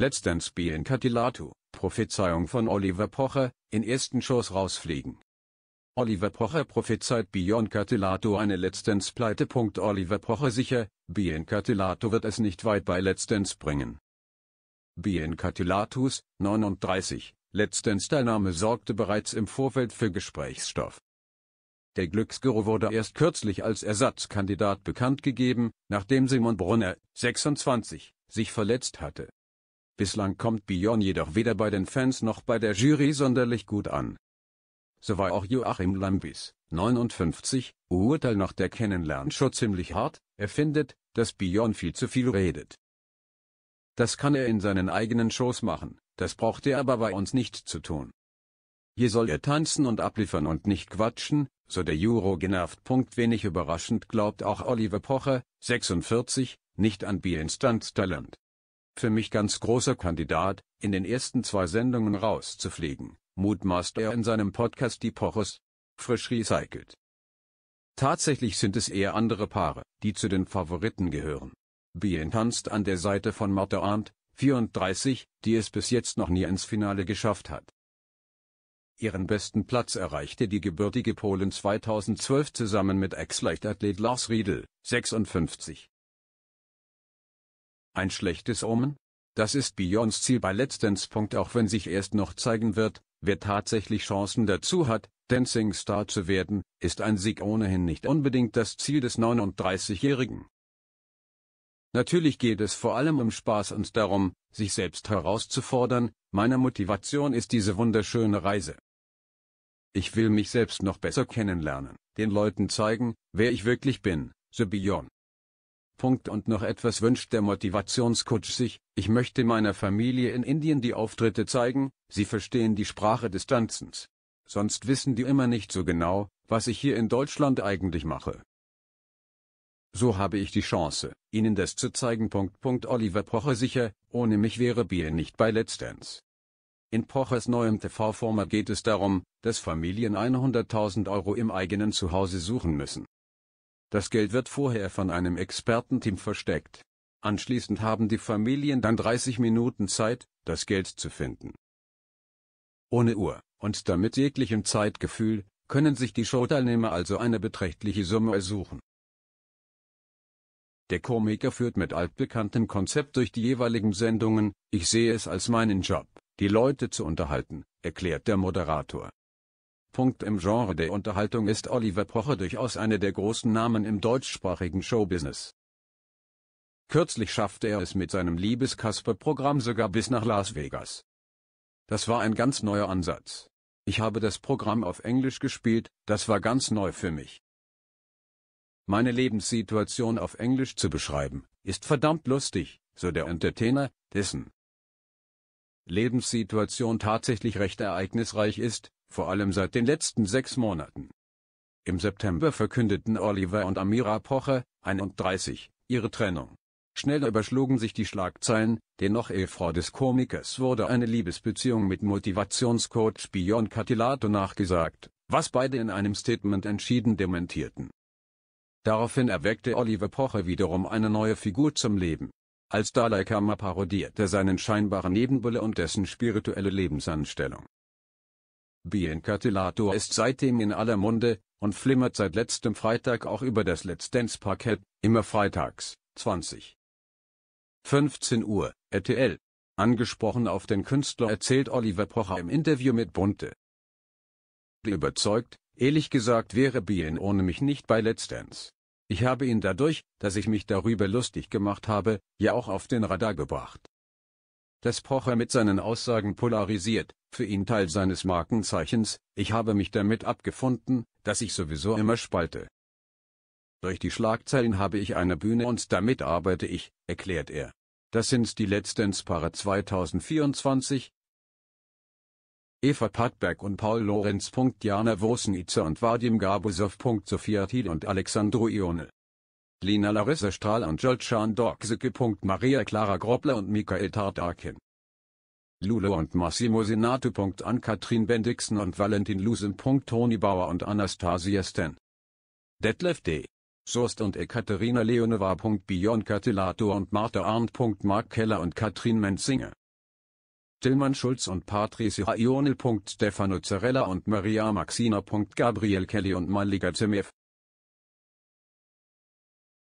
Letztens Bien Catilatu, Prophezeiung von Oliver Pocher, in ersten Shows rausfliegen. Oliver Pocher prophezeit Bion Catilato eine Let's Dance Pleite. Oliver Pocher sicher, Bion Catilato wird es nicht weit bei Let's Dance bringen. Bion Catilatus, 39, Let's Dance Teilnahme sorgte bereits im Vorfeld für Gesprächsstoff. Der Glücksguru wurde erst kürzlich als Ersatzkandidat bekannt gegeben, nachdem Simon Brunner, 26, sich verletzt hatte. Bislang kommt Bion jedoch weder bei den Fans noch bei der Jury sonderlich gut an. So war auch Joachim Lambis, 59, Urteil nach der Kennenlernshow ziemlich hart, er findet, dass Bion viel zu viel redet. Das kann er in seinen eigenen Shows machen, das braucht er aber bei uns nicht zu tun. Hier soll er tanzen und abliefern und nicht quatschen, so der Juro genervt. Punkt wenig überraschend glaubt auch Oliver Pocher, 46, nicht an Bions Stunt Talent. Für mich ganz großer Kandidat, in den ersten zwei Sendungen rauszufliegen, mutmaßt er in seinem Podcast Die Pochers. Frisch recycelt. Tatsächlich sind es eher andere Paare, die zu den Favoriten gehören. Bien tanzt an der Seite von Martha Arndt, 34, die es bis jetzt noch nie ins Finale geschafft hat. Ihren besten Platz erreichte die gebürtige Polen 2012 zusammen mit Ex-Leichtathlet Lars Riedel, 56. Ein schlechtes Omen? Das ist Beyonds Ziel bei letztens. Punkt auch wenn sich erst noch zeigen wird, wer tatsächlich Chancen dazu hat, Dancing Star zu werden, ist ein Sieg ohnehin nicht unbedingt das Ziel des 39-Jährigen. Natürlich geht es vor allem um Spaß und darum, sich selbst herauszufordern, meine Motivation ist diese wunderschöne Reise. Ich will mich selbst noch besser kennenlernen, den Leuten zeigen, wer ich wirklich bin, so Beyond. Punkt und noch etwas wünscht der Motivationscoach sich, ich möchte meiner Familie in Indien die Auftritte zeigen, sie verstehen die Sprache des Tanzens. Sonst wissen die immer nicht so genau, was ich hier in Deutschland eigentlich mache. So habe ich die Chance, Ihnen das zu zeigen. Punkt, Punkt, Oliver Pocher sicher, ohne mich wäre Bier nicht bei Let's Dance. In Pochers neuem TV-Format geht es darum, dass Familien 100.000 Euro im eigenen Zuhause suchen müssen. Das Geld wird vorher von einem Expertenteam versteckt. Anschließend haben die Familien dann 30 Minuten Zeit, das Geld zu finden. Ohne Uhr, und damit jeglichem Zeitgefühl, können sich die Showteilnehmer also eine beträchtliche Summe ersuchen. Der Komiker führt mit altbekanntem Konzept durch die jeweiligen Sendungen, ich sehe es als meinen Job, die Leute zu unterhalten, erklärt der Moderator. Punkt Im Genre der Unterhaltung ist Oliver Pocher durchaus einer der großen Namen im deutschsprachigen Showbusiness. Kürzlich schaffte er es mit seinem Liebes-Kasper-Programm sogar bis nach Las Vegas. Das war ein ganz neuer Ansatz. Ich habe das Programm auf Englisch gespielt, das war ganz neu für mich. Meine Lebenssituation auf Englisch zu beschreiben, ist verdammt lustig, so der Entertainer, dessen Lebenssituation tatsächlich recht ereignisreich ist, vor allem seit den letzten sechs Monaten. Im September verkündeten Oliver und Amira Pocher, 31, ihre Trennung. Schnell überschlugen sich die Schlagzeilen, denn noch Ehefrau des Komikers wurde eine Liebesbeziehung mit Motivationscoach Bion Catilato nachgesagt, was beide in einem Statement entschieden dementierten. Daraufhin erweckte Oliver Pocher wiederum eine neue Figur zum Leben. Als Dalai Lama parodierte seinen scheinbaren Nebenbulle und dessen spirituelle Lebensanstellung. Biencartilato ist seitdem in aller Munde, und flimmert seit letztem Freitag auch über das Let's Dance Parkett, immer freitags, 20. 15 Uhr, RTL. Angesprochen auf den Künstler erzählt Oliver Pocher im Interview mit Bunte. Überzeugt, ehrlich gesagt wäre Bien ohne mich nicht bei Let's Dance. Ich habe ihn dadurch, dass ich mich darüber lustig gemacht habe, ja auch auf den Radar gebracht. Dass Pocher mit seinen Aussagen polarisiert, für ihn Teil seines Markenzeichens, ich habe mich damit abgefunden, dass ich sowieso immer spalte. Durch die Schlagzeilen habe ich eine Bühne und damit arbeite ich, erklärt er. Das sind die letzten Spare 2024. Eva Pattberg und Paul Lorenz. Jana Wosnitzer und Vadim Gabusow. Sophia Thiel und Alexandru Ione. Lina Larissa Strahl und Jolchan Dokseke. Maria Clara Grobler und Michael Tartakin. Lulo und Massimo Senate. An Katrin Bendixen und Valentin Lusen. Toni Bauer und Anastasia Sten. Detlef D. Soest und Ekaterina Leonova. Bion Catilato und Martha Arndt. Mark Keller und Katrin Menzinger. Tillmann Schulz und Patrice Ione. Stefano Zarella und Maria Maxina. Gabriel Kelly und Malika Zemev.